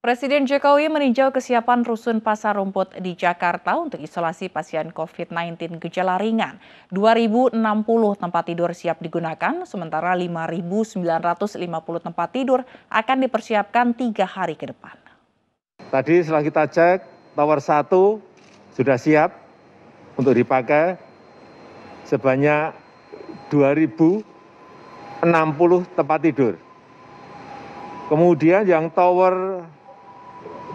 Presiden Jokowi meninjau kesiapan Rusun Pasar Rumput di Jakarta untuk isolasi pasien COVID-19 gejala ringan. 2.060 tempat tidur siap digunakan, sementara 5.950 tempat tidur akan dipersiapkan tiga hari ke depan. Tadi setelah kita cek, tower 1 sudah siap untuk dipakai sebanyak 2.060 tempat tidur. Kemudian yang tower